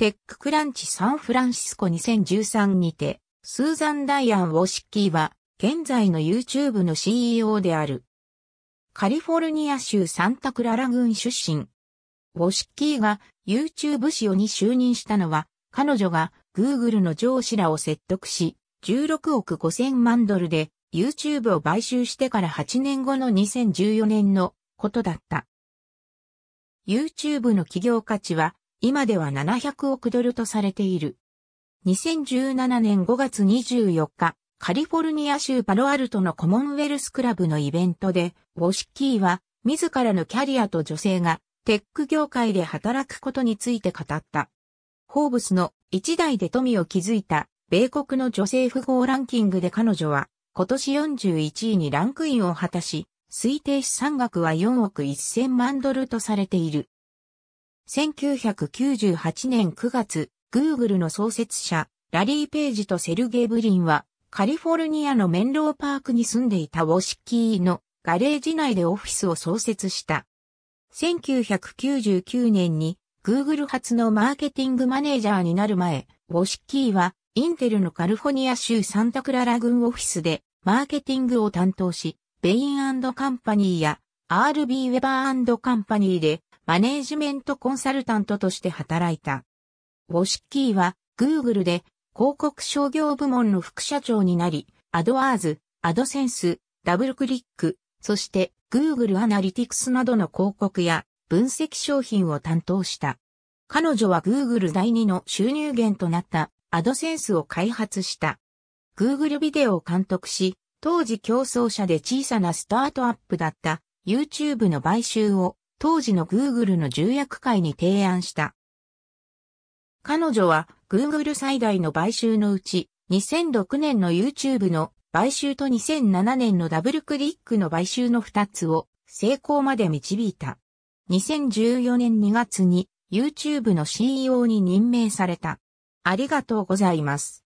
テッククランチサンフランシスコ2013にて、スーザン・ダイアン・ウォシッキーは、現在の YouTube の CEO である。カリフォルニア州サンタクララ郡出身。ウォシッキーが YouTube c e に就任したのは、彼女が Google の上司らを説得し、16億5000万ドルで YouTube を買収してから8年後の2014年のことだった。YouTube の企業価値は今では700億ドルとされている。2017年5月24日、カリフォルニア州パロアルトのコモンウェルスクラブのイベントで、ウォシッキーは、自らのキャリアと女性が、テック業界で働くことについて語った。ホーブスの一代で富を築いた、米国の女性富豪ランキングで彼女は、今年41位にランクインを果たし、推定資産額は4億1000万ドルとされている。1998年9月、Google の創設者、ラリー・ページとセルゲイ・ブリンは、カリフォルニアのメンローパークに住んでいたウォシッキーのガレージ内でオフィスを創設した。1999年に Google 初のマーケティングマネージャーになる前、ウォシッキーはインテルのカリフォニア州サンタクララ郡オフィスでマーケティングを担当し、ベインカンパニーや RB ウェバーカンパニーでマネージメントコンサルタントとして働いた。ウォシッキーは Google で広告商業部門の副社長になり、アドアーズ、アドセンス、ダブルクリック、そして Google Analytics などの広告や分析商品を担当した。彼女は Google 第2の収入源となったアドセンスを開発した。Google ビデオを監督し、当時競争者で小さなスタートアップだった YouTube の買収を当時の Google の重役会に提案した。彼女は Google 最大の買収のうち、2006年の YouTube の買収と2007年のダブルクリックの買収の2つを成功まで導いた。2014年2月に YouTube の CEO に任命された。ありがとうございます。